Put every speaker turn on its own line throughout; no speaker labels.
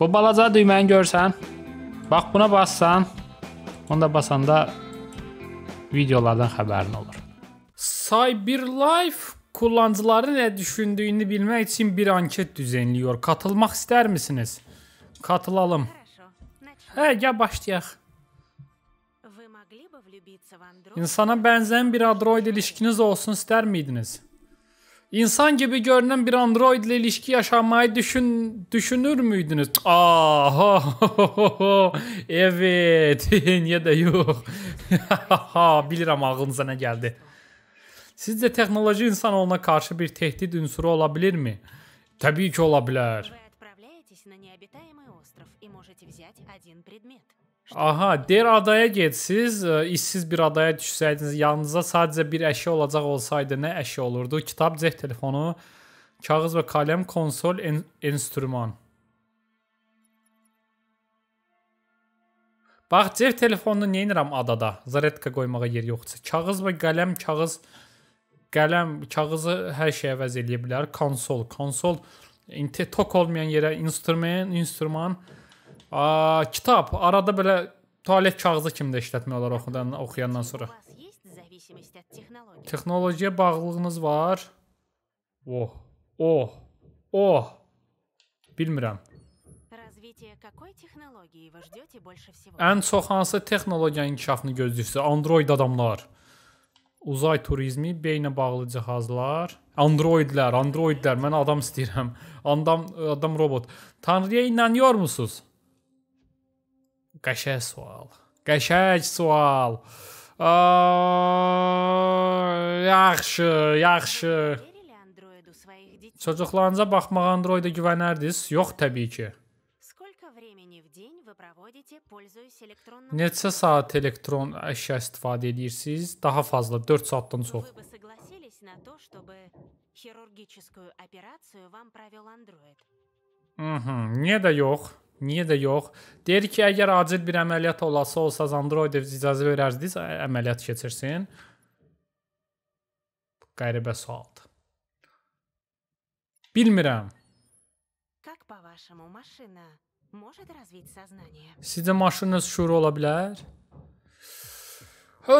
Bu balaca düyməni görsən, bax buna bassan, onda basanda videolardan xəbərin olur. Cyberlife kullanıcıları nə düşündüyünü bilmək için bir anket düzenliyor. Katılmak ister misiniz? Katılalım. Hə, gəl başlayaq. İnsana bənzəyən bir Android ilişkiniz olsun ister miydiniz? İnsan gibi görünen bir android ile ilişki yaşamayı düşün, düşünür müydünüz? Aha, evet, niye de yok. Bilirəm ağlınıza nə gəldi. Sizcə texnoloji insanoğluna qarşı bir təhdid ünsuru ola bilirmi? Təbii ki, ola bilər. Aha, deyir adaya getsiz, e, işsiz bir adaya düşsəydiniz, yanınıza sadəcə bir əşya olacaq olsaydı nə əşya olurdu? Kitab, cep telefonu, kağız və kaləm, konsol, en enstrüman. Bax, cep telefonunu neyinirəm adada? Zaretka qoymağa yer yoxdur. Kağız və qələm, kağız qələm, kağızı hər şeyə əvəz eləyə bilər. Konsol, konsol tok olmayan yerə instrument, instrument A, kitab arada belə tualet kağızı kimi də işlətmək olar oxudan, oxuyandan sonra. Texnologiya bağlılığınız var. Oh, oh, oh. Bilmirəm. Ən çox hansı texnologiya inkişafını gözləyirsiniz? Android adamlar. Uzay turizmi, beynə bağlı cihazlar, androidlər, androidlər. Mən adam istəyirəm. Adam adam robot. Tanrıya inanıyor musunuz? Qəşəng sual. Qəşəng sual. Yaxşı, yaxşı. Çocuklarınıza baxmağa Androida güvənərdiniz? Yox, təbii ki. Neçə saat elektron əşya istifadə edirsiniz? Daha fazla, 4 saatdan çox. Хирургическую операцию вам провел андроид. Угу, не да ёх. Niyə də yox? Deyir ki, əgər acil bir əməliyyat olası olsa, Android icazə verərdiniz əməliyyat keçirsin. Qəribə sualdır. Bilmirəm. Как по-вашему, машина может развить сознание? Sizcə maşının öz şüuru ola bilər? Ha,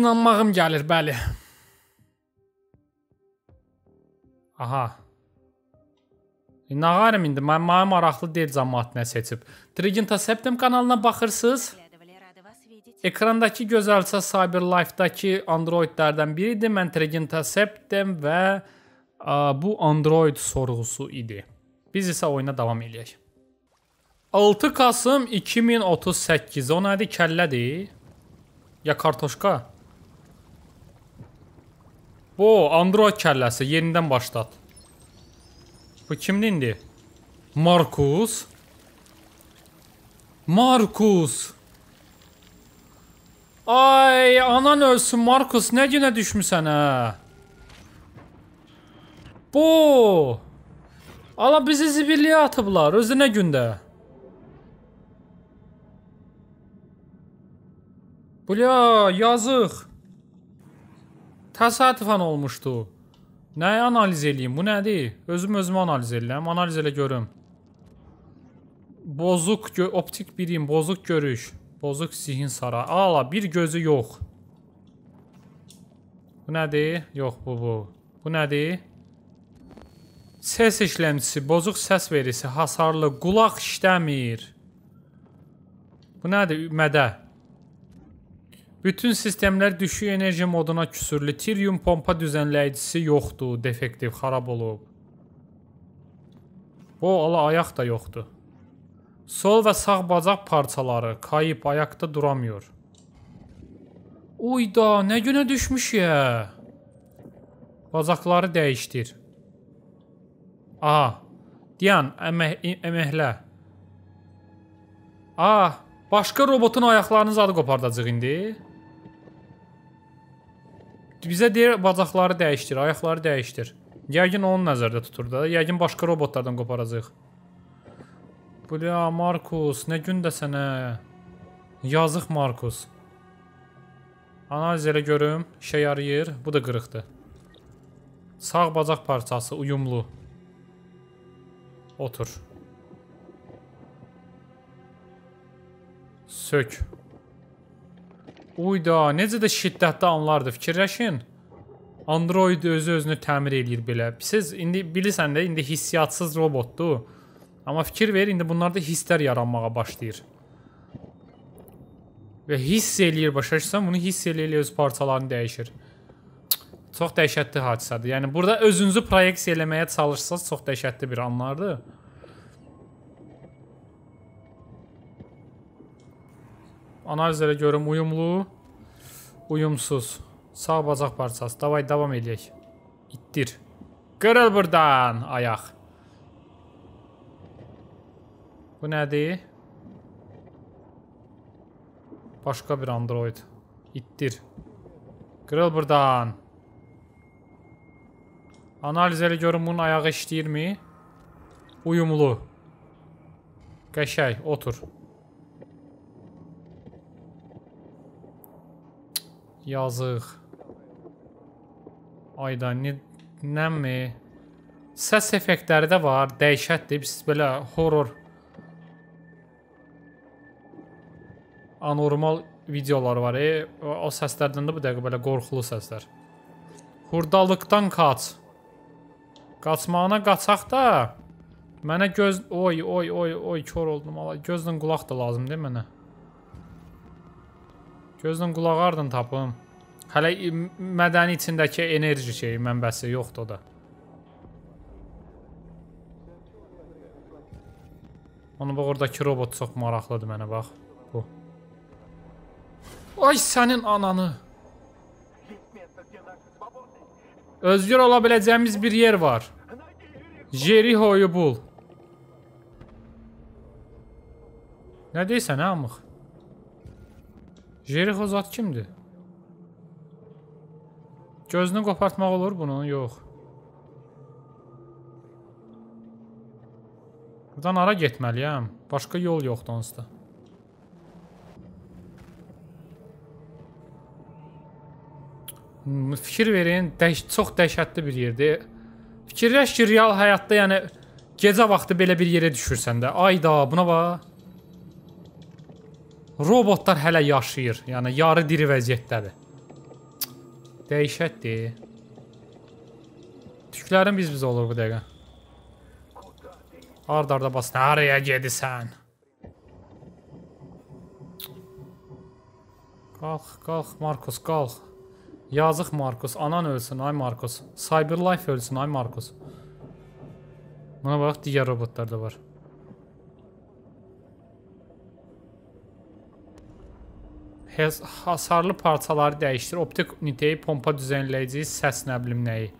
inanmağım gəlir, bəli. Aha. Nağarə indi mənə maraqlı deyil cəmaət nə seçib. Triginta Septem kanalına baxırsınız? Ekrandakı gözəlcə Cyberlife-dakı Androidlərdən biridir. Mən Triginta Septem və ə, bu Android sorğusu idi. Biz isə oyuna davam eləyək. 6 Kasım 2038. O nədir? Kəllədir? Ya kartoşka? Bu Android kəlləsi. Yenidən başlat. Bu kimdindi? Markus. Markus. Ay, anan ölsün Markus, nə günə düşmüsən hə? Bu. Ala bizi zibilliyə atıblar, özü nə gündə? Bula, yazıq. Təsadüfən olmuşdu. Nəyi analiz eləyim? Bu nədir? Özüm özümü analiz eləyəm. Analiz elə görüm. Bozuq optik birim, bozuq görüş, bozuq zihin sara. Ala bir gözü yox. Bu nədir? Yox bu bu. Bu nədir? Ses işləmçisi, bozuq səs vericisi, hasarlı, qulaq işləmir. Bu nədir? Mədə. Bütün sistemlər düşük enerji moduna küsür. Litium pompa düzənləyicisi yoxdur, defektiv, xarab olub. O, ala ayaq da yoxdur. Sol və sağ bacaq parçaları kayıb, ayaqda duramıyor. Uyda, nə günə düşmüş ya? Bacaqları dəyişdir. Aha, Diyan, əmək, əməklə. Ah, başqa robotun ayaqlarının zadı qopardacaq indi. Bizə deyir bacaqları dəyişdir, ayaqları dəyişdir. Yəqin onu nəzərdə tutur da. Yəqin başqa robotlardan qoparacağıq. Bля, Markus, nə gün də sənə. Yazıq Markus. Analiz elə görüm, işə yarayır. Bu da qırıqdır. Sağ bacaq parçası uyumlu. Otur. Sök. Uyda, necə də şiddətli anlardır, fikirləşin. Android özü-özünü təmir eləyir belə. Siz indi bilirsən də, indi hissiyatsız robotdur. Amma fikir ver, indi bunlarda hisslər yaranmağa başlayır. Və hiss eləyir, başa düşsən, bunu hiss eləyir, öz parçalarını dəyişir. Çox dəhşətli hadisədir. Yəni burada özünüzü proyeksiya eləməyə çalışsaz, çox dəhşətli bir anlardır. Analizlərə görüm uyumlu, uyumsuz. Sağ bacaq parçası. Davay davam eləyək. İttir. Qırıl burdan ayaq. Bu nədir? Başqa bir android. İttir. Qırıl burdan. Analiz elə görün bunun ayağı işləyirmi? Uyumlu. Qəşəy, otur. Yazıq. Ayda, nə, nəmi? Səs effektləri də var, dəhşətdir. Siz belə horror anormal videolar var. E, o səslərdən də bu dəqiqə belə qorxulu səslər. Xurdalıqdan qaç. Qaçmağına qaçaq da. Mənə göz oy oy oy oy kör oldum. Allah gözlə qulaq da lazımdır mənə. Gözdən qulaq ardın tapım. Hələ mədəni içindəki enerji şeyi mənbəsi yoxdur da. Onu bax oradakı robot çox maraqlıdır mənə bax. Bu. Ay sənin ananı. Özgür ola biləcəyimiz bir yer var. Jerihoyu bul. Nə deyirsən, hə, amıq? Jerixo zat kimdir? Gözünü qopartmaq olur bunun? Yox. Buradan ara getməliyəm. Başqa yol yoxdur onsuz da. Fikir verin, dəş, çox dəhşətli bir yerdir. Fikirləş ki, real həyatda, yəni gecə vaxtı belə bir yerə düşürsən də. Ayda, buna bax. Robotlar hələ yaşayır. Yəni, yarı diri vəziyyətdədir. Dəyişətdir. Tüklərin biz-biz olur bu dəqiqə. Ard-arda basın. Haraya gedisən? Qalx, qalx, Markus, qalx. Yazıq Markus, anan ölsün, ay Markus. Cyberlife ölsün, ay Markus. Buna bax, digər robotlar da var. hasarlı parçaları dəyişdir. Optik ünitəyi, pompa düzənləyiciyi, səs nə bilim nəyi.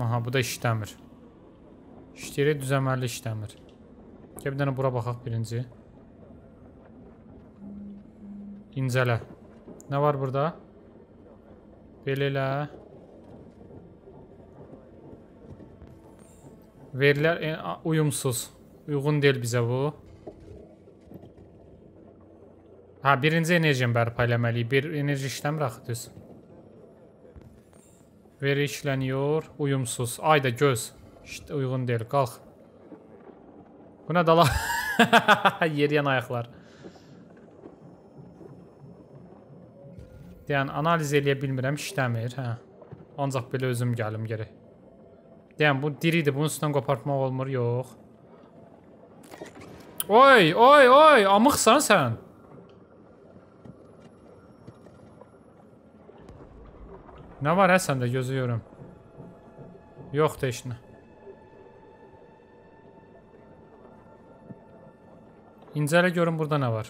Aha, bu da işləmir. İşləyir, düzəməli işləmir. Gəl bir dənə bura baxaq birinci. İncələ. Nə var burada? Belə elə. Verilər e, uyumsuz. Uyğun deyil bizə bu. Bu. Hə, birinci enerjimi bərpa eləməliyik. Bir enerji işləmir axı düz. Veri işləniyor, uyumsuz. Ay da göz. İşte uyğun deyil, qalx. Bu nə dala? Yeriyən ayaqlar. Deyən, analiz eləyə bilmirəm, işləmir, hə. Ancaq belə özüm gəlim geri. Deyən, bu diridir, bunun üstündən qopartmaq olmur, yox. Oy, oy, oy, amıqsan sən. Ne var ha sende gözüyorum. Yok da işine. İncələ görün burada nə var.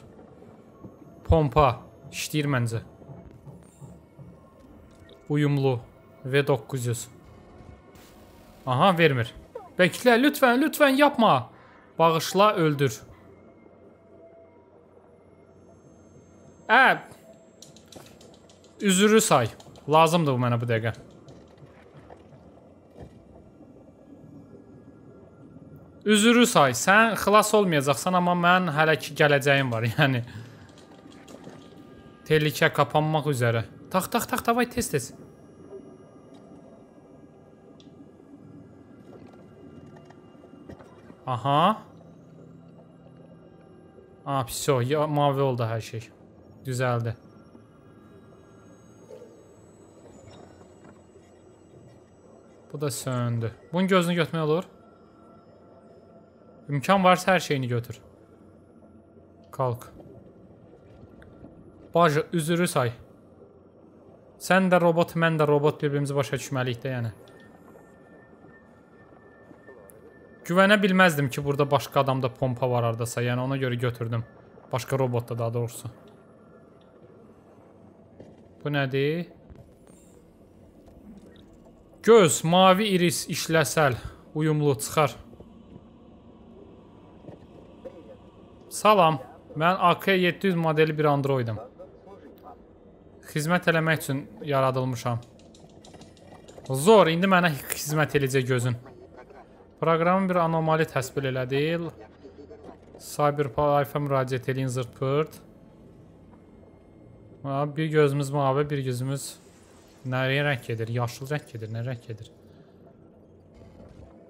Pompa işləyir məncə. Uyumlu V900. Aha vermir. Bekle lütfen lütfen yapma. Bağışla, öldür. Ə. Ee, üzürü say. Lazımdır bu mənə bu dəqiqə. Üzürü say, sən xilas olmayacaqsan, amma mən hələ ki gələcəyim var, yəni. Tehlikə qapanmaq üzrə. Tax, tax, tax, davay, tez, tez. Aha. Ah, pis o, mavi oldu hər şey. Düzəldi. Bu da söndü. Bunun gözünü götürmək olur. İmkan varsa hər şeyini götür. Kalk. Baja, üzürü say. Sən də robot, mən də robot bir-birimizi başa düşməliyik də yəni. Güvənə bilməzdim ki, burada başqa adamda pompa var hardasa. Yəni ona görə götürdüm. Başqa robotda daha doğrusu. Bu nədir? Göz, mavi iris işləsəl, uyumlu çıxar. Salam, mən AK-700 modeli bir androidim. Xizmət eləmək üçün yaradılmışam. Zor, indi mənə xizmət eləyəcək gözün. Proqramın bir anomali təsbir elədil. Cyberlife-a müraciət eləyin zırt pırt. Bir gözümüz mavi, bir gözümüz Nəriyə rəng edir? Yaşıl rəng edir, nə rəng edir?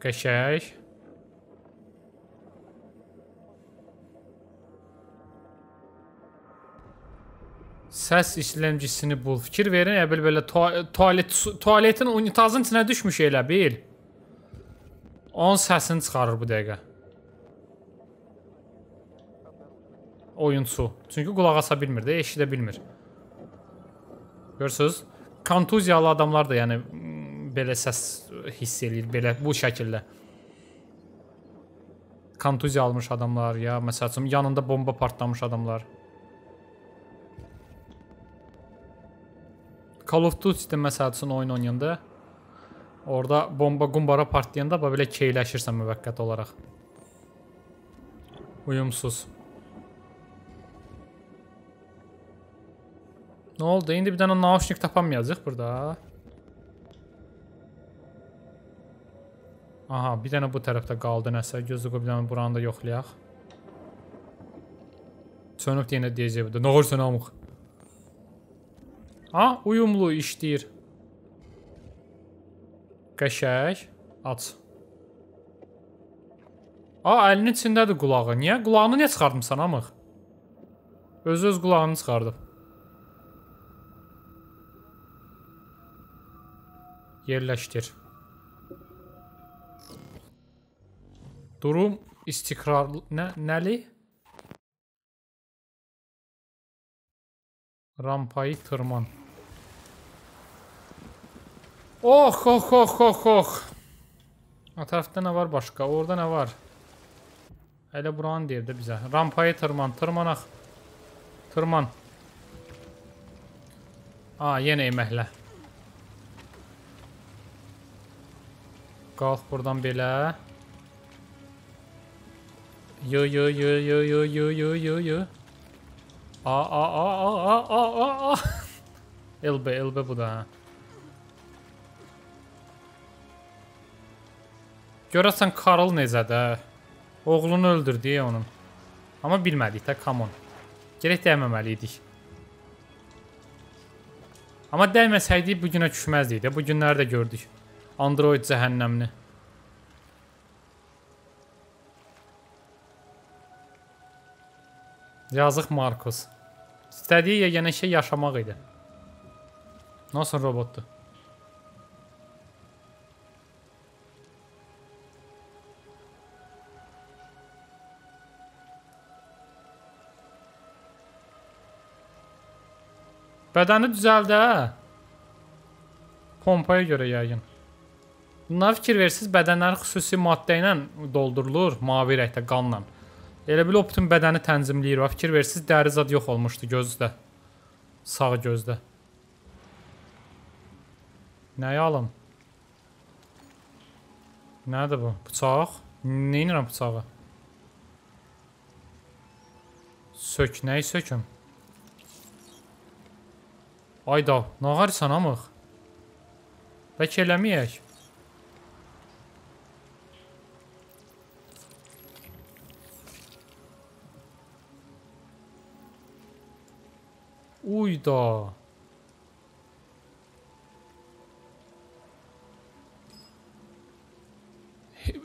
Qəşək. Səs işləmcisini bul. Fikir verin, əbəl belə tualet, tualetin unitazın içinə düşmüş elə bil. Onun səsini çıxarır bu dəqiqə. Oyunçu. Çünki qulaq asa bilmir də, eşidə bilmir. Görürsünüz? kontuziyalı adamlar da yəni belə səs hiss eləyir, belə bu şəkildə. Kontuziya almış adamlar ya, məsəl üçün yanında bomba partlamış adamlar. Call of Duty-də məsəl üçün oyun oynayanda orada bomba qumbara partlayanda belə keyləşirsən müvəqqəti olaraq. Uyumsuz. Nə oldu? İndi bir dənə naushnik tapamayacaq burada. Aha, bir dənə bu tərəfdə qaldı nəsə. Gözlük bir dənə buranı da yoxlayaq. Sönüb yenə deyəcək bu da. Nə olur sönəmuq. Ha, uyumlu işləyir. Qəşək. Aç. A, əlinin içindədir qulağı. Niyə? Qulağını niyə çıxardımsan, amıq? Öz-öz qulağını çıxardıb. Yerləşdir. Durum istikrarlı nə nəli? Rampayı tırman. Oh, oh, oh, oh, oh. O tərəfdə nə var başqa? Orada nə var? Elə buranı deyir də bizə. Rampayı tırman, tırmanaq. Tırman. A, yenə yeməklə. Qalx buradan belə. Yo yo yo yo yo yo yo yo yo. A a a a a a a a. LB LB bu da. Görəsən Karl necədə? Oğlunu öldürdü onun. Amma bilmədik də, come on. Gerək dəyməməli idik. Amma dəyməsəydik bu günə düşməzdik də. Bu günləri də gördük. Android cəhənnəmini. Yazıq Markus. İstədiyi yeganə şey yaşamaq idi. Nasıl robotdur? Bədəni düzəldə. Hə? Pompaya görə yəqin. Buna fikir versiz, bədənləri xüsusi maddə ilə doldurulur, mavi rəngdə qanla. Elə bil o bütün bədəni tənzimləyir. Va fikir versiz, dəri zad yox olmuşdu gözdə. Sağ gözdə. Nəyi alım? Nədir bu? Bıçaq? Neyinirəm bıçağı? Sök, nəyi söküm? Ayda, nə ağarsan amıq? Bəlkə eləməyək. Uy da.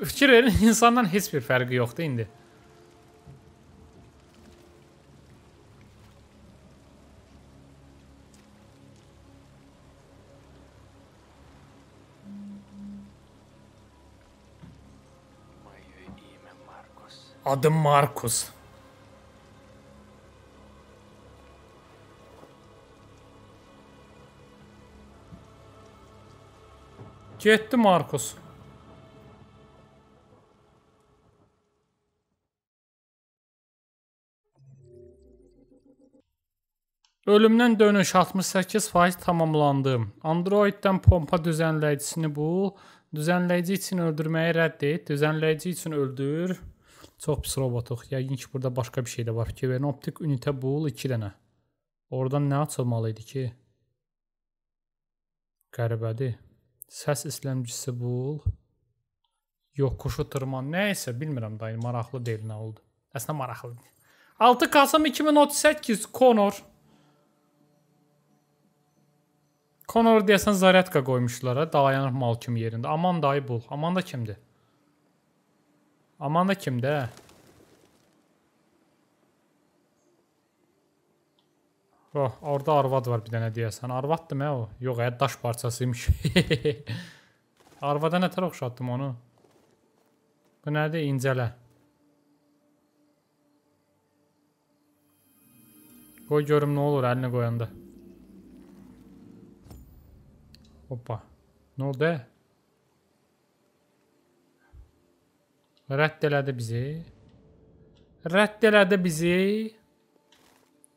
Fikirlerin insandan heç bir fərqi yoxdur indi. Adım Markus. Getdi Markus. Ölümdən dönüş 68% tamamlandı. Androiddən pompa düzənləyicisini bul. Düzənləyici üçün öldürməyi rədd et. Düzənləyici üçün öldür. Çox pis robotuq. Yəqin ki, burada başqa bir şey də var. Kiberneoptik ünitə bul 2 dənə. Oradan nə açılmalı idi ki? Qəribədir. Səs işləmçisi bul. Yoxuşu tırman. Nə isə bilmirəm dayı, maraqlı deyil nə oldu. Əslində maraqlıdır. 6 Kasım 2038 Conor Conor deyəsən Zaretka qoymuşdular ha, dayanır mal kimi yerində. Aman dayı bul. Amanda kimdir? Amanda kimdir? Hə? Oh, orada arvad var bir dənə deyəsən. Arvaddır mə o? Yox, ə, daş parçasıymış. Arvada nətər oxşatdım onu? Bu nədir? İncələ. Qoy görüm nə olur əlini qoyanda. Hoppa. Nə oldu? Rədd elədi bizi. Rədd elədi bizi.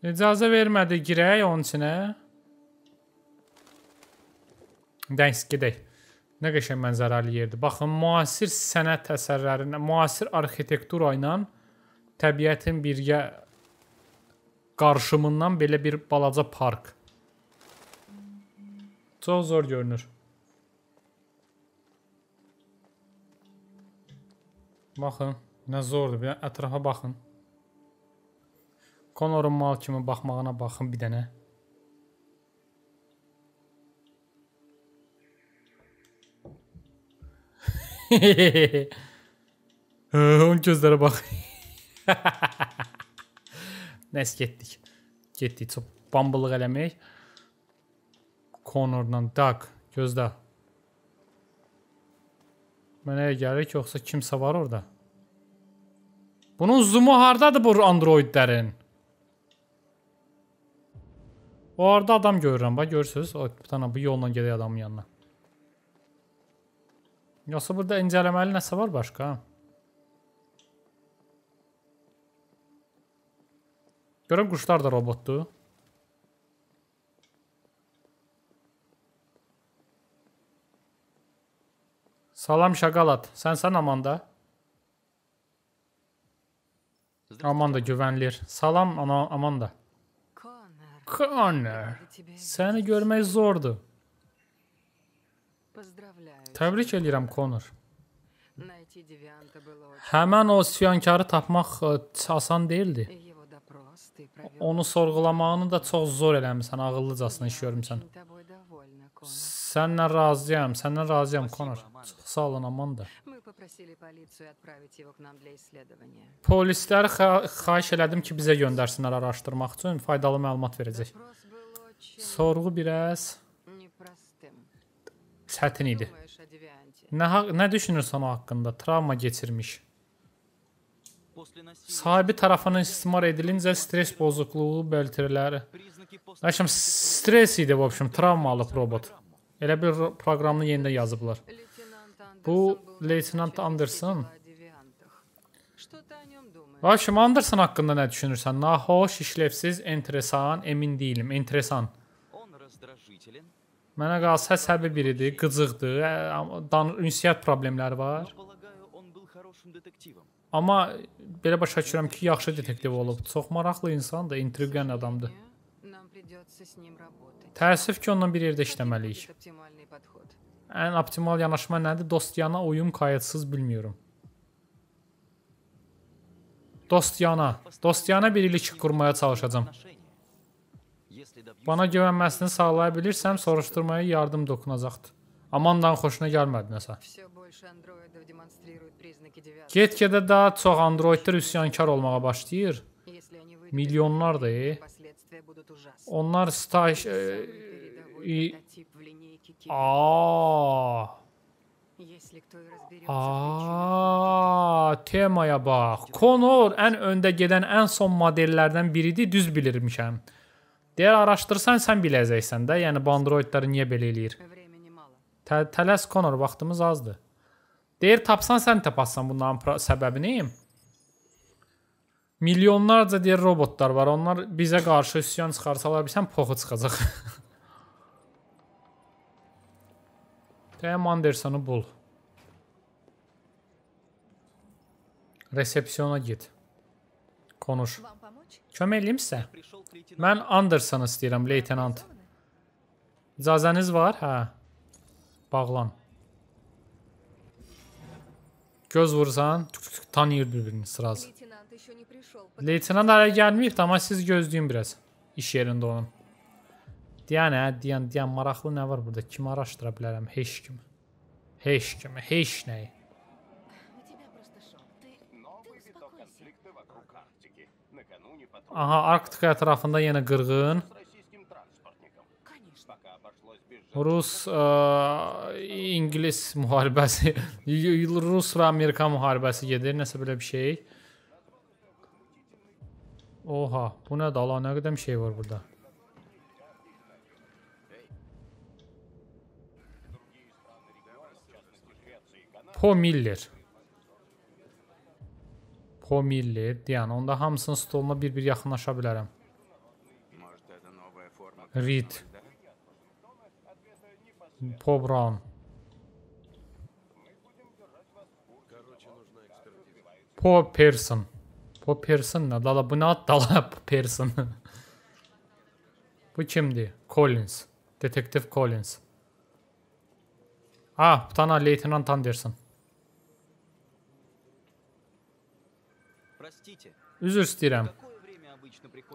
İcazə vermədi, girək onun içinə. Dəniz, gedək. Nə qəşəng mənzərəli yerdir. Baxın, müasir sənət əsərlərinə, müasir arxitektura ilə təbiətin birgə qarşımından belə bir balaca park. Çox zor görünür. Baxın, nə zordur. Bir ətrafa baxın. Conorun mal kimi baxmağına baxın bir dənə. Onun gözlərə bax. Nəs getdik. Getdik. Çox bambılıq eləmək. Conorla Doug gözlə. Mənə gəlir ki, yoxsa kimsə var orada. Bunun zoomu hardadır bu Androidlərin? Orada adam görürəm, bax görürsüz. O bir dənə bu yolla gedir adamın yanına. Yoxsa burada incələməli nəsə var başqa? Görəm quşlar da robotdur. Salam Şaqalat, sənsən Amanda? Amanda güvənilir. Salam Amanda. Connor, səni görmək zordur. Təbrik edirəm, Connor. Həmən o siyonkarı tapmaq e, asan deyildi. Onu sorğulamağını da çox zor eləmisən, ağıllıcasına iş görmüsən. Səndən razıyam, səndən razıyam, Connor. Çox sağ olun, Amanda попросили полицию отправить его к нам для исследования. Polislər xahiş elədim ki, bizə göndərsinlər araşdırmaq üçün, faydalı məlumat verəcək. Sorğu biraz çətin idi. Nə nə düşünürsən o haqqında? Travma keçirmiş. Sahibi tarafından istismar edilince stres bozukluğu belirtileri. Yaşım stres idi, в общем, travmalı robot. Elə bir proqramını yenidən yazıblar. Bu leytenant Anderson. Vaşım Anderson haqqında nə düşünürsən? Nahoş, işlevsiz, enteresan, emin deyiləm, enteresan. Mənə qalsa səbəbi biridir, qıcıqdır, dan ünsiyyət problemləri var. Amma belə başa düşürəm ki, yaxşı detektiv olub. Çox maraqlı insandır, intriqən adamdır. Təəssüf ki, onunla bir yerdə işləməliyik ən optimal yanaşma nədir? Dostyanə oyun qayıtsız bilmirəm. Dostyanə, dostyanə bir ilik qurmaya çalışacağam. Bana güvənməsini sağlaya bilirsəm, soruşturmaya yardım dokunacaqdır. Amandanın xoşuna gəlmədi nəsə. Get-gedə daha çox androidlər üsyankar olmağa başlayır. Milyonlardır. Onlar staj e, А. Если кто и разберется Aa, temaya bax. Conor ən öndə gedən ən son modellərdən biridir, düz bilirmişəm. Deyər araşdırsan sən biləcəksən də, yəni bu androidlər niyə belə eləyir? Tə tələs Conor, vaxtımız azdır. Deyir tapsan sən tapasan bunların səbəbini. Milyonlarca deyir robotlar var. Onlar bizə qarşı üsyan çıxarsalar, bilsən poxu çıxacaq. Graham Anderson'ı bul. Resepsiyona git. Konuş. Köməkliyim Ben Anderson istiyorum, leytenant. İcazəniz var? ha? Bağlan. Göz vursan, tük tük tanıyır bir sırası. Leytenant hələ gəlməyib, ama siz gözləyin biraz. İş yerində onun. Deyən hə, deyən, deyən maraqlı nə var burada? Kim araşdıra bilərəm? Heç kimi. Heç kimi, heç nəyi. Aha, Arktika ətrafında yenə qırğın. Rus, ə, e, İngilis müharibəsi, Rus və Amerika müharibəsi gedir, nəsə belə bir şey. Oha, bu nədir? Allah, nə qədəm şey var burada. Pomiller. Pomiller deyən. Onda hamısının stoluna bir-bir yaxınlaşa bilərəm. Reed. Po Brown. Po Person. Po Person nə? Dala bu nə dala Person. bu kimdir? Collins. Detektiv Collins. Ah, bu tane Lieutenant Anderson. Üzr istəyirəm.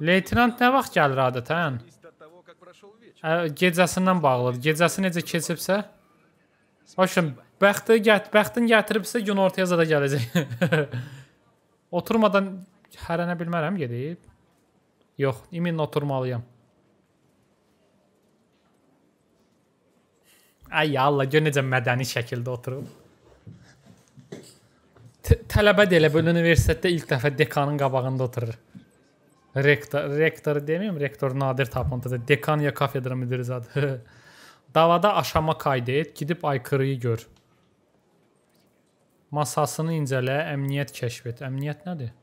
Leytenant nə vaxt gəlir adətən? Ə, gecəsindən bağlıdır. Gecəsi necə keçibsə? Başım, bəxti gət, bəxtin gətiribsə gün ortaya zada gələcək. Oturmadan hərənə bilmərəm gedib. Yox, imin oturmalıyam. Ay Allah, gör necə mədəni şəkildə oturub tələbə də elə belə universitetdə ilk dəfə dekanın qabağında oturur. Rektor, rektor deməyim, rektor nadir tapıntıdır. Dekan ya kafedra müdiri zadı. Davada aşama qayda et, gidib aykırıyı gör. Masasını incələ, əmniyyət kəşf et. Əmniyyət nədir?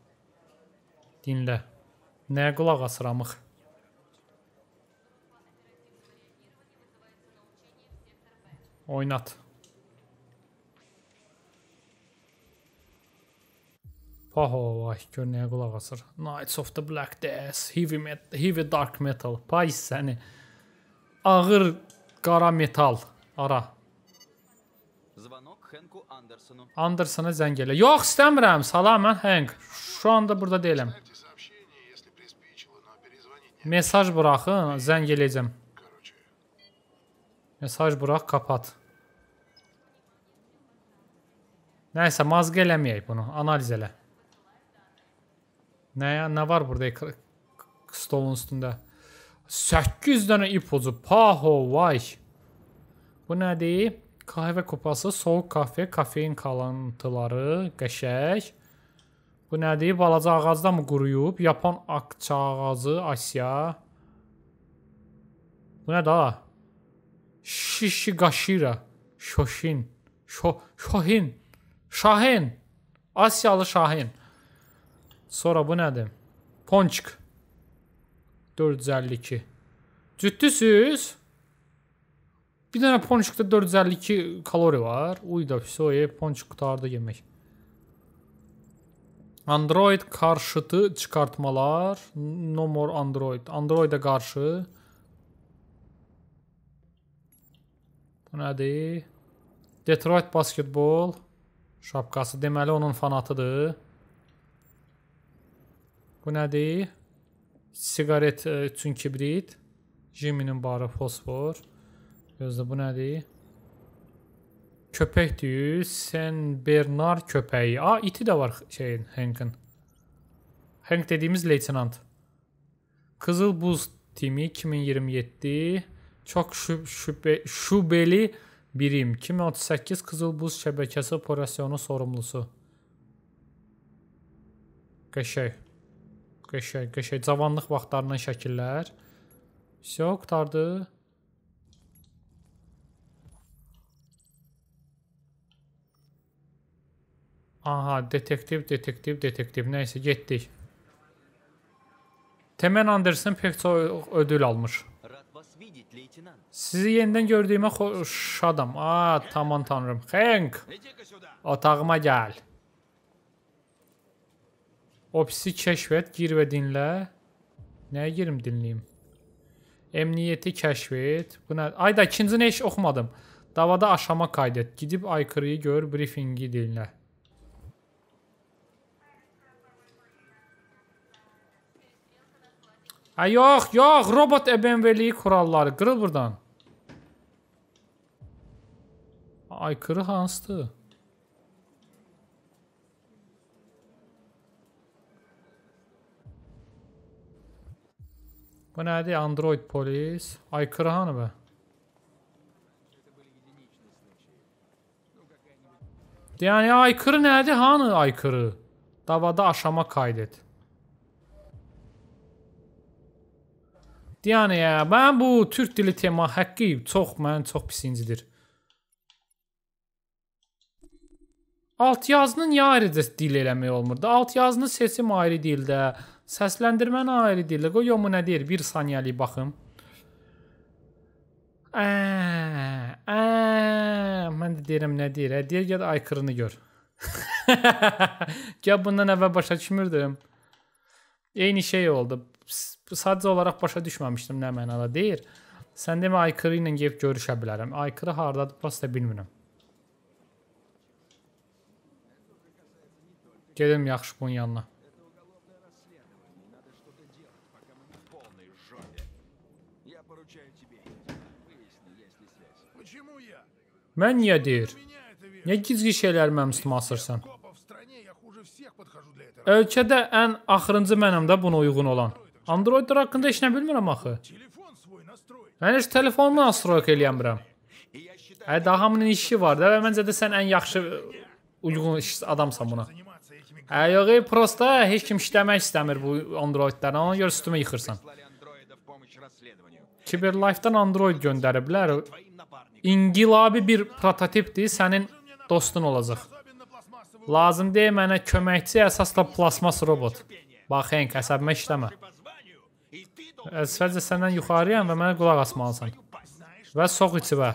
Dinlə. Nəyə qulaq asıramıq? Oynat. Vah o vah, gör nəyə qulaq asır. Knights of the Black Death, Heavy, met heavy Dark Metal, pay səni. Ağır qara metal, ara. Andersona zəng elə. Yox, istəmirəm. Salam, mən Hank. Şu anda burada deyiləm. Mesaj buraxın, zəng eləyəcəm. Mesaj burax, kapat. Nəysə, mazqə eləməyək bunu. Analiz elə. Nəyə, nə var burada ekran? stolun üstündə? 8 dənə ipucu. Paho, vay. Bu nədir? Kahve kupası, soyuq kahve, kafein qalıntıları, qəşək. Bu nədir? Balaca ağacda mı quruyub? Yapan akça ağacı, Asiya. Bu nədir ha? Shishigashira. Şoşin. Şo Şohin. Şahin. Asiyalı Şahin. Sonra bu nədir? Ponçk. 452. Ciddisiz? Bir dənə ponçukda 452 kalori var. Uy da fisoye ponçuk qutardı yemək. Android qarşıtı çıxartmalar. No more Android. Android-ə qarşı. Bu nədir? Detroit basketbol şapkası. Deməli onun fanatıdır. Bu nədir? Siqaret e, üçün kibrit. Jiminin barı fosfor. Gözlə bu nədir? Köpək düyü, Sen Bernard köpəyi. A, iti də var şeyin, Hank'ın. Hank dediyimiz leytenant. Qızıl buz timi 2027. Çox şüb şübhə şübhəli birim. 2038 Qızıl buz şəbəkəsi operasyonu sorumlusu. Qəşəng. Qəşəng, qəşəng cavanlıq vaxtlarından şəkillər. Vəsə qurtardı. Aha, detektiv, detektiv, detektiv. Nəysə, getdik. Temen Anderson pek çox ödül almış. Sizi yenidən gördüyümə şadam. Aa, tamam tanrım. Hank, otağıma gəl. Opsi kəşf et, gir və dinlə. Nəyə girim dinləyim? Əmniyyəti kəşf et. Bu nə? Ayda ikinci nə iş oxumadım. Davada aşama qayd et. Gidib aykırıyı gör, briefingi dinlə. Ay yox, yox, robot əbənverliyi kuralları qırıl burdan. Aykırı hansıdır? Bu nədir? Android polis. Aykırı hanı Yəni aykırı nədir? Hanı aykırı? Davada aşama qayd et. Yəni ya, mən bu türk dili tema haqqı çox mən çox pis incidir. Alt yazının ya ayrı dil eləmək olmur da. Alt yazını seçim ayrı dildə. Səsləndirmə nə ayrıdır? Legoyo mu nə deyir? 1 saniyəlik baxım. Ə, ə, mən də deyirəm nə deyir? Ə, deyir gəl aykırını gör. gəl bundan əvvəl başa düşmürdüm. Eyni şey oldu. Sadəcə olaraq başa düşməmişdim nə mənada deyir. Sən demə aykırı ilə gedib görüşə bilərəm. Aykırı hardadır? Prosta bilmirəm. Gedim yaxşı bunun yanına. Mən niyə deyir? Niyə gizli şeylərimi əmstimə asırsan? Ölkədə ən axırıncı mənəm də buna uyğun olan. Androidlər haqqında heç nə bilmirəm axı. Mən heç telefonumu nastroyka eləyəmirəm. Hə, daha hamının işi var da və məncə də sən ən yaxşı e, uyğun adamsan buna. Hə, yox, prosta heç kim işləmək istəmir bu Androidlərlə. Ona görə üstümə yıxırsan. Kiberlife-dan Android göndəriblər inqilabi bir prototipdir, sənin dostun olacaq. Lazım deyil mənə köməkçi, əsasla plasmas robot. Bax, Henk, əsəbimə işləmə. Əzfəlcə səndən yuxarıyam və mənə qulaq asmalısan. Və sox içivə.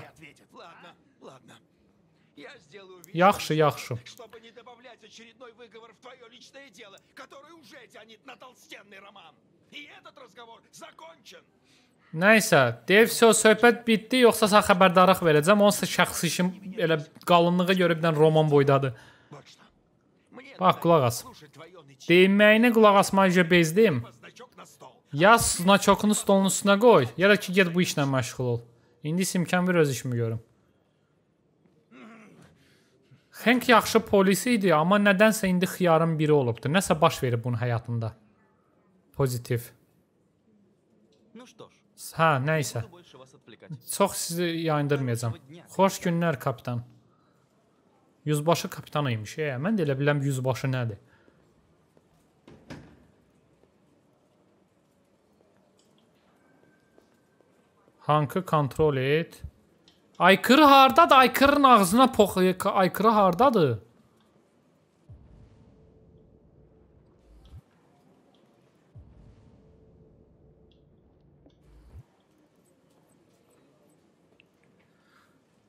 Yaxşı, yaxşı. очередной выговор в твое личное дело, который уже тянет на толстенный роман. И этот разговор закончен. Nəysə, deyə vəsə söhbət bitdi, yoxsa sən xəbərdarlıq verəcəm. Onsa şəxsi işim elə qalınlığa görə birdən roman boydadır. Bax, qulaq as. Deyinməyinə qulaq asmaya görə bezdim. Yaz znaçokunu stolun üstünə qoy, ya da ki, get bu işlə məşğul ol. İndi isə imkan ver öz işimi görüm. Henk yaxşı polis idi, amma nədənsə indi xiyarın biri olubdu. Nəsə baş verib bunun həyatında. Pozitiv. Ну что ж, Hə, nə isə. Çox sizi yayındırmayacağam. Xoş günlər kapitan. Yüzbaşı kapitan imiş. E, mən də elə biləm yüzbaşı nədir. Hankı kontrol et. Aykırı hardadır? Aykırın ağzına pox... Aykırı hardadır?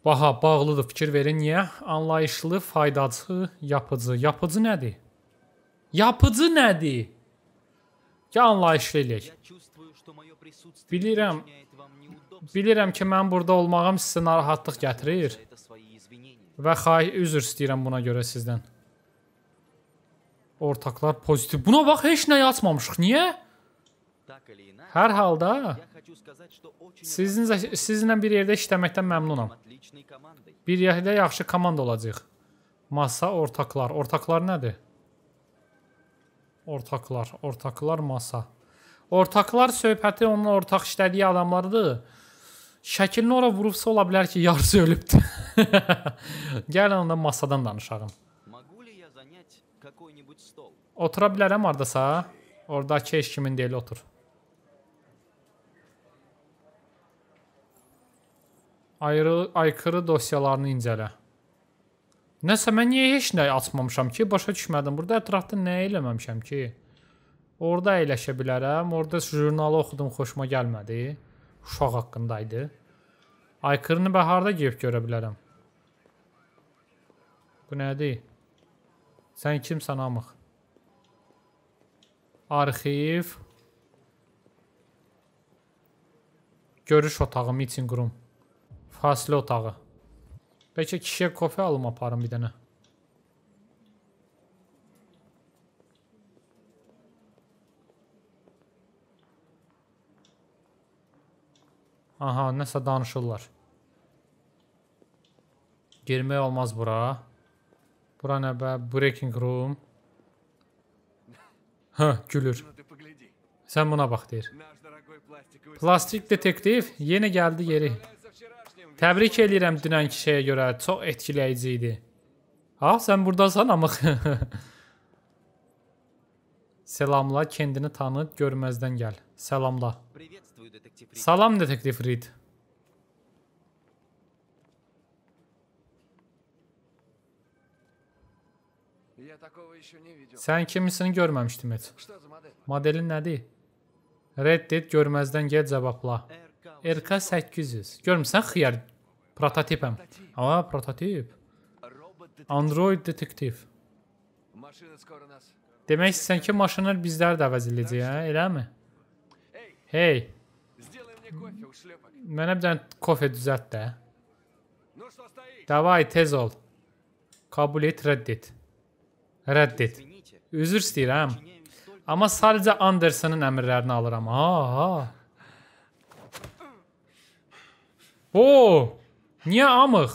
baha bağlıdır fikir verin. Niyə? Anlayışlı, faydacı, yapıcı. Yapıcı nədir? Yapıcı nədir? Ya anlayışlı eləyək. Bilirəm, bilirəm ki, mən burada olmağım sizə narahatlıq gətirir və xay üzr istəyirəm buna görə sizdən. Ortaqlar pozitiv. Buna bax, heç nə yazmamışıq. Niyə? Niyə? Hər halda sizinlə sizinlə bir yerdə işləməkdən məmnunam. Bir yerdə yaxşı komanda olacağıq. Masa ortaqlar. Ortaqlar nədir? Ortaqlar, ortaqlar masa. Ortaqlar söhbəti onun ortaq işlədiyi adamlardır. Şəkilini ora vurubsa ola bilər ki, yarısı ölübdü. Gəlin onda masadan danışaq. Otura bilərəm hardasa? Ordakı eş kimin deyil otur. ayrı, aykırı dosyalarını incələ. Nəsə, mən niyə heç nə açmamışam ki? Başa düşmədim. Burada ətrafda nə eləməmişəm ki? Orada əyləşə bilərəm. Orada jurnalı oxudum, xoşuma gəlmədi. Uşaq haqqındaydı. Aykırını bəharda geyib görə bilərəm. Bu nədir? Sən kimsən amıq? Arxiv. Görüş otağı, meeting room. Fasilə otağı. Bəlkə kişiyə kofe alım aparım bir dənə. Aha, nəsə danışırlar. Girmək olmaz bura. Bura nə bə? Breaking room. Hə, gülür. Sən buna bak deyir. Plastik detektiv yenə geldi yeri. Təbrik eləyirəm dünənki şeyə görə. Çox etkiləyici idi. Ha, sən burdasan amma Selamla, kendini tanıt, görməzdən gəl. Selamla. Salam detektiv Reed. Sən kimisini görməmişdim heç. Modelin nədir? Reddit görməzdən gəl cavabla. RK 800. Görmüsən xiyar prototipəm. Amma prototip. Android detektiv. Demək istəyirsən ki, maşınlar bizləri də əvəz edəcək, hə? Eləmi? Hey. Mənə bir dənə kofe düzət də. Davay, tez ol. Kabul et, rədd et. Rədd et. Üzr istəyirəm. Amma sadəcə Andersonun əmrlərini alıram. Ha, ha. O, niyə amıq?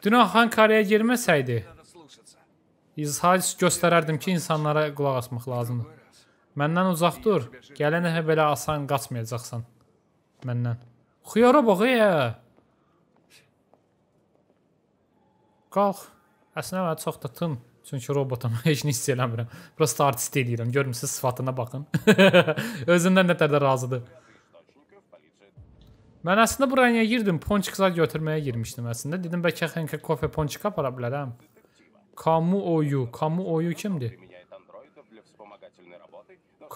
Dünən Xankaraya girməsəydi, izhaz göstərərdim ki, insanlara qulaq asmaq lazımdır. Məndən uzaq dur. Gələn dəfə belə asan qaçmayacaqsan məndən. Xiyara bax ya. Qalx. Əslində mən çox da tın. Çünki robotam heç nə hiss eləmirəm. Prosta artist eləyirəm. Görmüsüz sifətına baxın. Özündən nə qədər razıdır. Mən əslində bu rəniyə girdim, ponçiklar götürməyə girmişdim əslində. Dedim bəlkə Henke kofe ponçik apara bilərəm. Hə? Kamu Oyu, Kamu Oyu kimdir?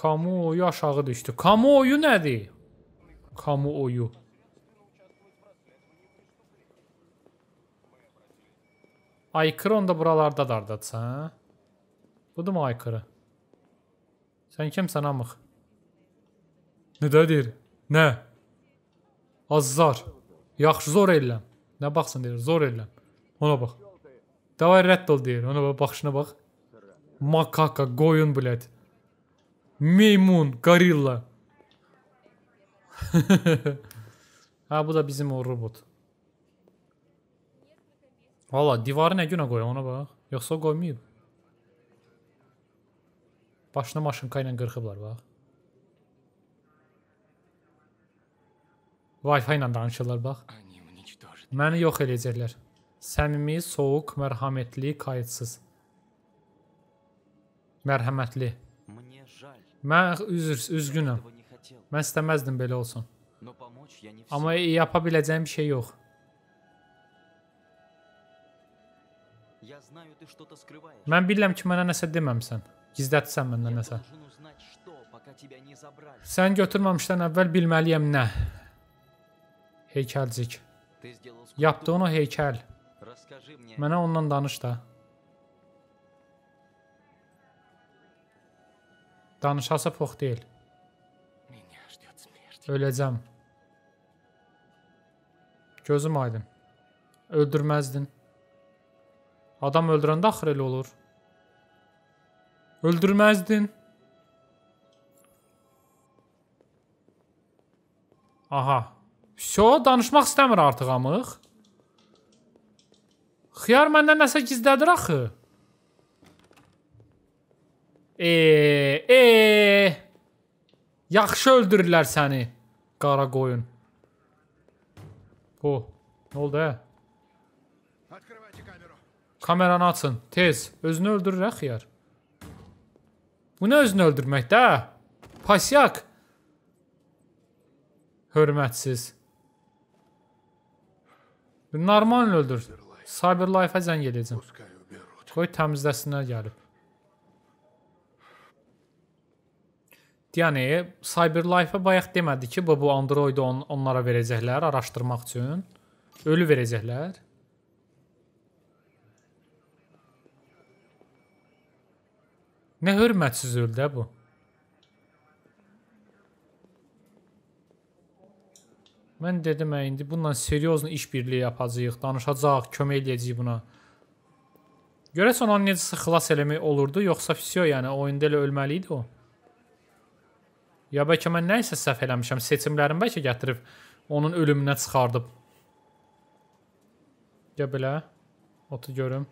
Kamu Oyu aşağı düşdü. Kamu Oyu nədir? Kamu Oyu. Aykırı onda buralarda dardadır, hə? Budur mu aykırı? Sən kimsən amıq? Nə deyir? Nə? Azzar. Yaxşı zor eləm. Nə baxsın deyir, zor eləm. Ona bax. Davay rədd ol deyir. Ona bax, baxışına bax. Makaka, qoyun, blət. Meymun, gorilla. ha bu da bizim o robot. Valla divarı nə günə qoyaq ona bax. Yoxsa qoymayıb. Başına maşınka ilə qırxıblar bax. Wi-Fi ilə danışırlar bax. Məni yox eləyəcəklər. Səmimi, soyuq, mərhəmətli, qayıtsız. Mərhəmətli. Mən üzr üzgünəm. Mən istəməzdim belə olsun. Amma yapa biləcəyim bir şey yox. Mən bilirəm ki, mənə nəsə deməmsən. Gizlətsən məndən nəsə. Sən götürməmişdən əvvəl bilməliyəm nə heykəlcik. Yapdığın o heykəl. Mənə ondan danış da. Danışası pox deyil. Öləcəm. Gözüm aydın. Öldürməzdin. Adam öldürəndə axır elə olur. Öldürməzdin. Aha. Vso, danışmaq istəmir artıq amıq. Xiyar məndən nəsə gizlədir axı. E, e. Yaxşı öldürürlər səni, qara qoyun. O, oh, nə oldu hə? Kameranı açın, tez. Özünü öldürür hə xiyar. Bu nə özünü öldürməkdə? Hə? Pasyak. Hörmətsiz. Normal öldür. Cyberlife-a zəng edəcəm. Qoy təmizləsinlər gəlib. Yəni Cyberlife-a bayaq demədi ki, bu, bu Android on onlara verəcəklər araşdırmaq üçün. Ölü verəcəklər. Nə hörmətsiz öldü bu. Mən dedim, ə, indi bununla seriozun iş birliyi yapacağıq, danışacaq, kömək edəcəyik buna. Görəsən onu necə xilas eləmək olurdu, yoxsa fisyo, yəni oyunda elə ölməli idi o? Ya bəlkə mən nə isə səhv eləmişəm, seçimlərim bəlkə gətirib onun ölümünə çıxardıb. Gəl belə, otu görüm.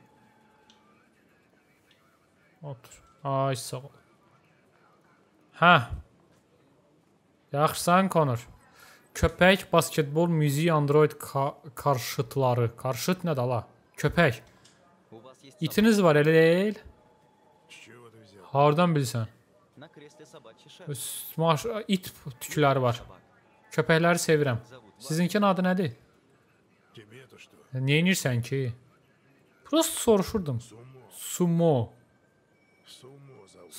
Otur. Ay, sağ ol. Hə. Yaxşısan, Konur. Köpək, basketbol, müzik, android ka karşıtları. Karşıt ne dala? Köpək. İtiniz var, el deyil? Hardan bilsən? İt it var. Köpəkləri sevirəm. Sizinkin adı nədir? Neyinirsən ki? Prost soruşurdum. Sumo.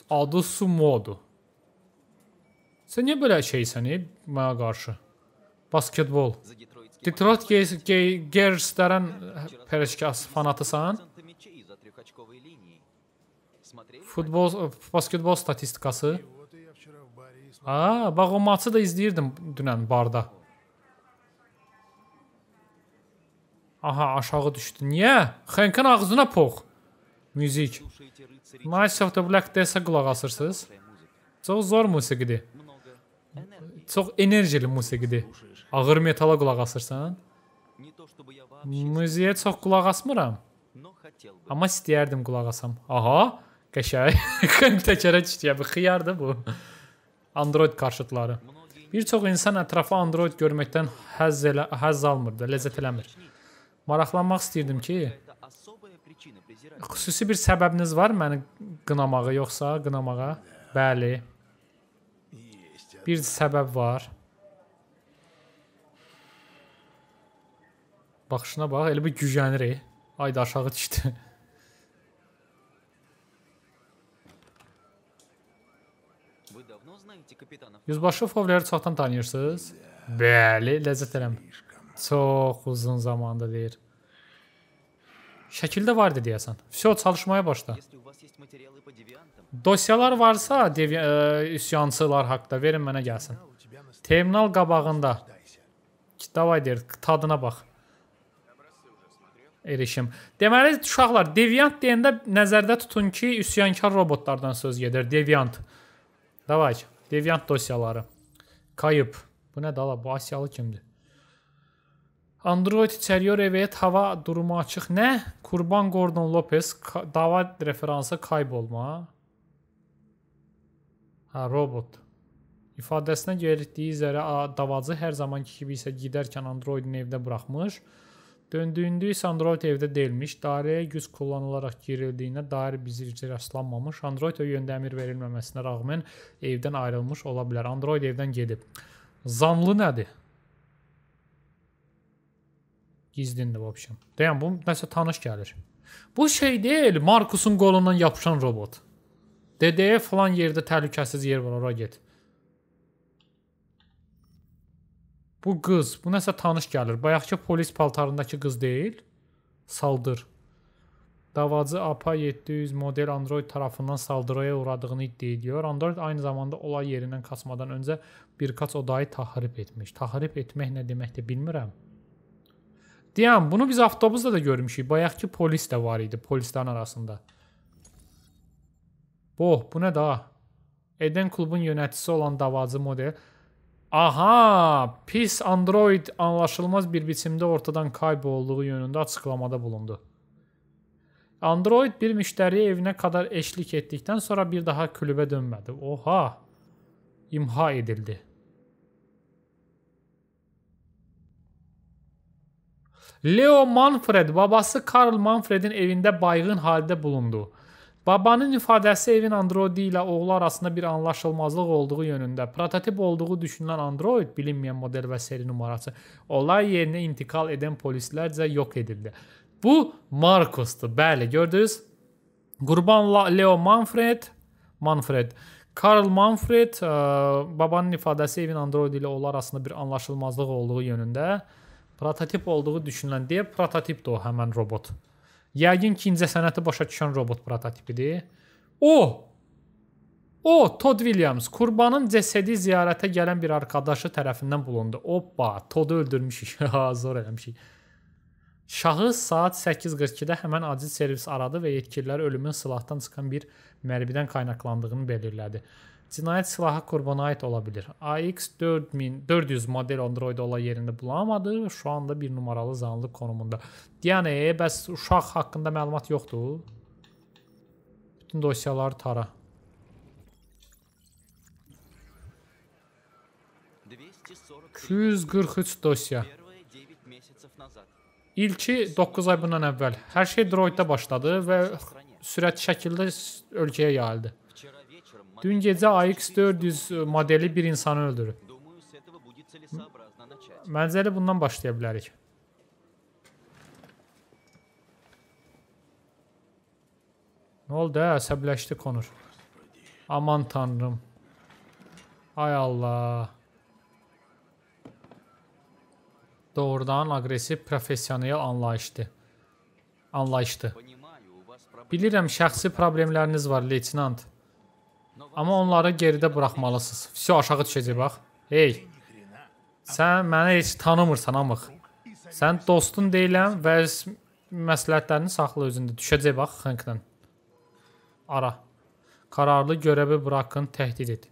Adı Sumo'du. Sen niye böyle şeysən, e, mənə Basketbol. Detroit Gers-lərin pərəşkas fanatısan? Futbol, basketbol statistikası. Aa, bax o maçı da izləyirdim dünən barda. Aha, aşağı düşdü. Niyə? Xenkin ağzına pox. Müzik. Nice of the Black Death'ə qulaq asırsınız. Çox zor musiqidir çox enerjili musiqidir. Ağır metala qulaq asırsan? Müziyə çox qulaq asmıram. Amma istəyərdim qulaq asam. Aha, qəşəng. Təkərə düşdü. Yəni xiyardır bu. Android qarşıtları. Bir çox insan ətraflı Android görməkdən həzz, elə, həzz almır da, ləzzət eləmir. Maraqlanmaq istəyirdim ki, xüsusi bir səbəbiniz var məni qınamağa yoxsa qınamağa? Bəli. Bir səbəb var. Baxışına bax, elə bir güclənirik. Ayda aşağı düşdü. Yüzbaşı Fovleri çoxdan tanıyırsınız? Bəli, ləzzət eləmir. Çox uzun zamanda deyir. Şəkildə var idi deyəsən. Всё, çalışmaya başla. Dosyalar varsa devi, ə, e, üsyançılar haqqında verin mənə gəlsin. Terminal qabağında. Davay deyir, tadına bax. Erişim. Deməli, uşaqlar, deviant deyəndə nəzərdə tutun ki, üsyankar robotlardan söz gedir. Deviant. Davay, deviant dosyaları. Kayıb. Bu nə dala? Bu Asiyalı kimdir? Android içəriyor evet hava durumu açıq. Nə? Kurban Gordon Lopez dava referansı qayb olma. Hə, robot. İfadəsinə gəldikdiyi üzrə davacı hər zamanki kimi isə gedərkən Androidini evdə buraxmış. Döndüyündə isə Android evdə deyilmiş. Dairəyə güc kullanılaraq girildiyinə dair bizirci rastlanmamış. Android o yöndə əmr verilməməsinə rağmen evdən ayrılmış ola bilər. Android evdən gedib. Zanlı nədir? Gizlindir vəbşəm. Deyəm, bu nəsə tanış gəlir. Bu şey deyil, Markusun qolundan yapışan robot. Dedəyə falan yerdə təhlükəsiz yer var, ora get. Bu qız, bu nəsə tanış gəlir. Bayaqki polis paltarındakı qız deyil. Saldır. Davacı APA 700 model Android tarafından saldırıya uğradığını iddia ediyor. Android aynı zamanda olay yerindən qaçmadan öncə bir qaç odayı tahrip etmiş. Tahrip etmək nə deməkdir bilmirəm. Deyəm, bunu biz avtobusda da görmüşük. Bayaq ki, polis də var idi, polislərin arasında. Boh, bu nə da? Eden klubun yönətçisi olan davacı model. Aha, pis android anlaşılmaz bir biçimdə ortadan kaybolduğu yönündə açıqlamada bulundu. Android bir müştəriyə evinə qədər eşlik etdikdən sonra bir daha klubə dönmədi. Oha, imha edildi. Leo Manfred babası Karl Manfredin evində bayğın halda bulundu. Babanın ifadəsi evin androidi ilə oğlu arasında bir anlaşılmazlıq olduğu yönündə. Prototip olduğu düşünülən android bilinməyən model və seri nömrəsi olay yerinə intikal edən polislərcə yox edildi. Bu Markusdur. Bəli, gördünüz? Qurbanla Leo Manfred, Manfred Karl Manfred ə, e, babanın ifadəsi evin android ilə oğlu arasında bir anlaşılmazlıq olduğu yönündə prototip olduğu düşünülən deyə prototipdir o həmin robot. Yəqin ki, incə sənəti başa düşən robot prototipidir. O O Todd Williams qurbanın cəsədi ziyarətə gələn bir arkadaşı tərəfindən bulundu. Oppa, Todd öldürmüşük. Ha, zor eləmişik. Şahıs saat 8:42-də həmin acil servis aradı və yetkililər ölümün silahdan çıxan bir mərmidən qaynaqlandığını belirlədi. Cinayət silahı qurbana aid ola bilir. AX 4400 model Android ola yerində bulamadı. Şu anda bir numaralı zanlı konumunda. Yəni, bəs uşaq haqqında məlumat yoxdur? Bütün dosyaları tara. ...243 dosya. İlki 9 ay bundan əvvəl. Hər şey Droid'da başladı və sürət şəkildə ölkəyə yayıldı. Dün gecə AX400 e, modeli bir insanı öldürüb. Məncəli bundan başlaya bilərik. Nə oldu? Əsəbləşdi Konur. Aman tanrım. Ay Allah. Doğrudan aqressiv professional anlayışdı. Anlayışdı. Bilirəm şəxsi problemləriniz var, leytinant. Amma onları geridə buraxmalısınız. Vsyo aşağı düşəcək bax. Hey. Sən məni heç tanımırsan amıq. Sən dostun deyiləm və məsləhətlərini saxla özündə. Düşəcək bax Xənkdən. Ara. Qararlı görəvi bırakın, təhdid et.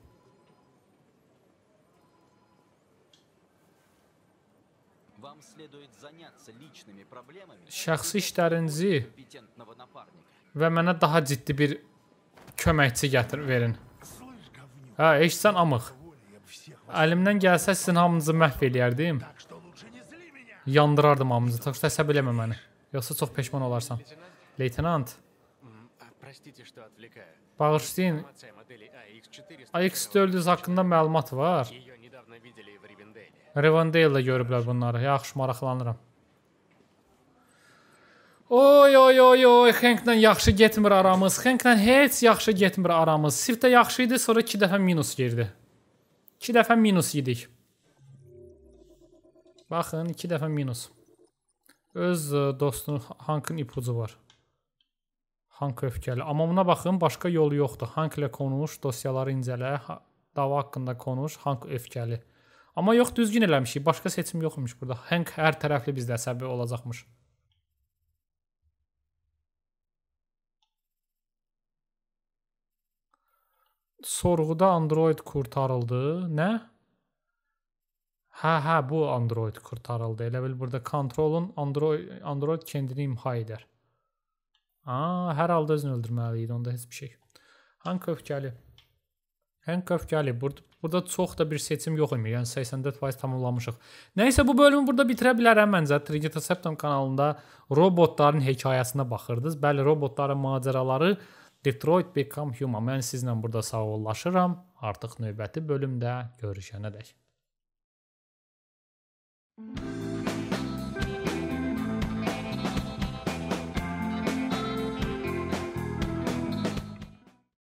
Şəxsi işlərinizi və mənə daha ciddi bir köməkçi gətir verin. Hə, eşitsən amıq. Əlimdən gəlsə sizin hamınızı məhv eləyərdim. Yandırardım hamınızı. Çox təsəb eləmə məni. Yoxsa çox peşman olarsan. Leytenant. Bağışlayın. AX400 haqqında məlumat var. Rivendale-də görüblər bunları. Yaxşı maraqlanıram. Oy, oy, oy, oy, Henklə yaxşı getmir aramız. Henklə heç yaxşı getmir aramız. Sirtdə yaxşı idi, sonra 2 dəfə minus girdi. 2 dəfə minus yedik. Baxın, 2 dəfə minus. Öz dostunun Hankın ipucu var. Hank öfkəli. Amma buna baxın, başqa yolu yoxdur. Hank ilə konuş, dosyaları incələ, dava haqqında konuş, Hank öfkəli. Amma yox, düzgün eləmişik. Başqa seçim yoxmuş burada. Hank hər tərəfli bizdə əsəbi olacaqmış. sorğuda Android qurtarıldı. Nə? Hə, hə, bu Android qurtarıldı. Elə bil burada kontrolun Android Android kəndini imha edər. A, hər halda özünü öldürməli idi, onda heç bir şey. Hank öfkəli. Hank öfkəli. Burada burada çox da bir seçim yox imiş. Yəni 84% tamamlamışıq. Nəysə bu bölümü burada bitirə bilərəm məncə. Trigeta Septum kanalında robotların hekayəsinə baxırdınız. Bəli, robotların macəraları Detroit Become Human. Mən sizlə burada sağollaşıram. Artıq növbəti bölümdə görüşənədək. Thank you